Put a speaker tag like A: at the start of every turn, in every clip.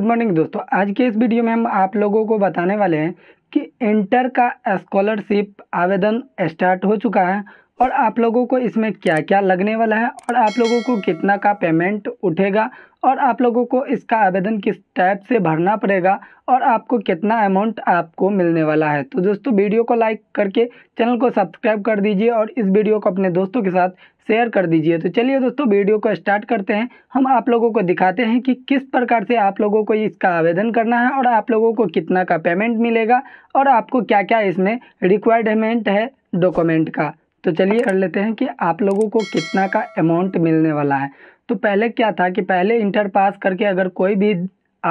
A: good morning दोस्तों आज के इस वीडियो में हम आप लोगों को बताने वाले हैं कि इंटर का स्कॉलरशिप आवेदन स्टार्ट हो चुका है और आप लोगों को इसमें क्या क्या लगने वाला है और आप लोगों को कितना का पेमेंट उठेगा और आप लोगों को इसका आवेदन किस टाइप से भरना पड़ेगा और आपको कितना अमाउंट आपको मिलने वाला है तो दोस्तों वीडियो को लाइक करके चैनल को सब्सक्राइब कर दीजिए और इस वीडियो को अपने दोस्तों के साथ शेयर कर दीजिए तो चलिए दोस्तों वीडियो को स्टार्ट करते हैं हम आप लोगों को दिखाते हैं कि किस प्रकार से आप लोगों को इसका आवेदन करना है और आप लोगों को कितना का पेमेंट मिलेगा और आपको क्या क्या इसमें रिक्वायरमेंट है डॉक्यूमेंट का तो चलिए कर लेते हैं कि आप लोगों को कितना का अमाउंट मिलने वाला है तो पहले क्या था कि पहले इंटर पास करके अगर कोई भी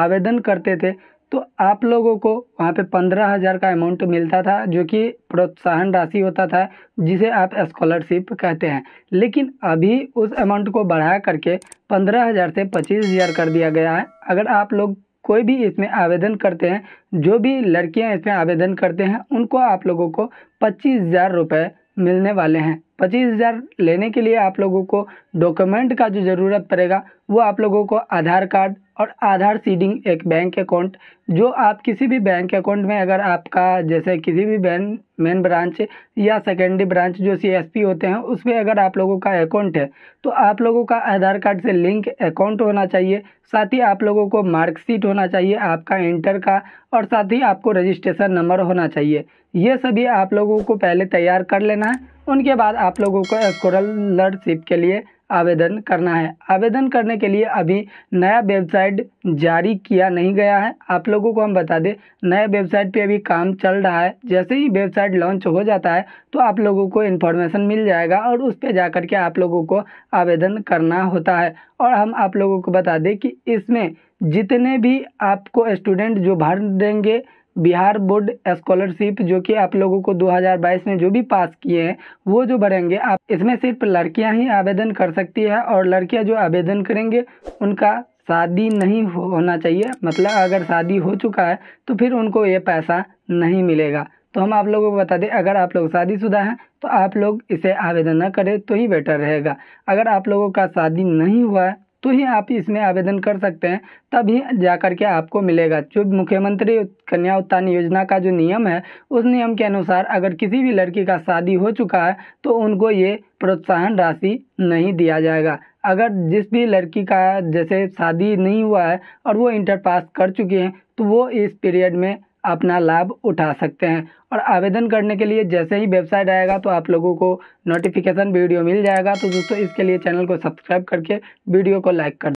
A: आवेदन करते थे तो आप लोगों को वहाँ पे पंद्रह हज़ार का अमाउंट मिलता था जो कि प्रोत्साहन राशि होता था जिसे आप स्कॉलरशिप कहते हैं लेकिन अभी उस अमाउंट को बढ़ा करके पंद्रह हज़ार से पच्चीस हज़ार कर दिया गया है अगर आप लोग कोई भी इसमें आवेदन करते हैं जो भी लड़कियां इसमें आवेदन करते हैं उनको आप लोगों को पच्चीस हज़ार रुपये मिलने वाले हैं पच्चीस हज़ार लेने के लिए आप लोगों को डॉक्यूमेंट का जो ज़रूरत पड़ेगा वो आप लोगों को आधार कार्ड और आधार सीडिंग एक बैंक अकाउंट जो आप किसी भी बैंक अकाउंट में अगर आपका जैसे किसी भी बैंक मेन ब्रांच या सेकेंडरी ब्रांच जो सीएसपी होते हैं उसमें अगर आप लोगों का अकाउंट है तो आप लोगों का आधार कार्ड से लिंक अकाउंट होना चाहिए साथ ही आप लोगों को मार्कशीट होना चाहिए आपका इंटर का और साथ ही आपको रजिस्ट्रेशन नंबर होना चाहिए ये सभी आप लोगों को पहले तैयार कर लेना है उनके बाद आप लोगों को लर्डशिप के लिए आवेदन करना है आवेदन करने के लिए अभी नया वेबसाइट जारी किया नहीं गया है आप लोगों को हम बता दें नए वेबसाइट पे अभी काम चल रहा है जैसे ही वेबसाइट लॉन्च हो जाता है तो आप लोगों को इन्फॉर्मेशन मिल जाएगा और उस पर जा के आप लोगों को आवेदन करना होता है और हम आप लोगों को बता दें कि इसमें जितने भी आपको स्टूडेंट जो भर देंगे बिहार बोर्ड स्कॉलरशिप जो कि आप लोगों को 2022 में जो भी पास किए हैं वो जो भरेंगे आप इसमें सिर्फ लड़कियां ही आवेदन कर सकती है और लड़कियां जो आवेदन करेंगे उनका शादी नहीं होना चाहिए मतलब अगर शादी हो चुका है तो फिर उनको ये पैसा नहीं मिलेगा तो हम आप लोगों को बता दें अगर आप लोग शादीशुदा हैं तो आप लोग इसे आवेदन न करें तो ही बेटर रहेगा अगर आप लोगों का शादी नहीं हुआ है तो ही आप इसमें आवेदन कर सकते हैं तभी जा कर के आपको मिलेगा जो मुख्यमंत्री कन्या उत्थान योजना का जो नियम है उस नियम के अनुसार अगर किसी भी लड़की का शादी हो चुका है तो उनको ये प्रोत्साहन राशि नहीं दिया जाएगा अगर जिस भी लड़की का जैसे शादी नहीं हुआ है और वो इंटर पास कर चुकी हैं तो वो इस पीरियड में अपना लाभ उठा सकते हैं और आवेदन करने के लिए जैसे ही वेबसाइट आएगा तो आप लोगों को नोटिफिकेशन वीडियो मिल जाएगा तो दोस्तों इसके लिए चैनल को सब्सक्राइब करके वीडियो को लाइक कर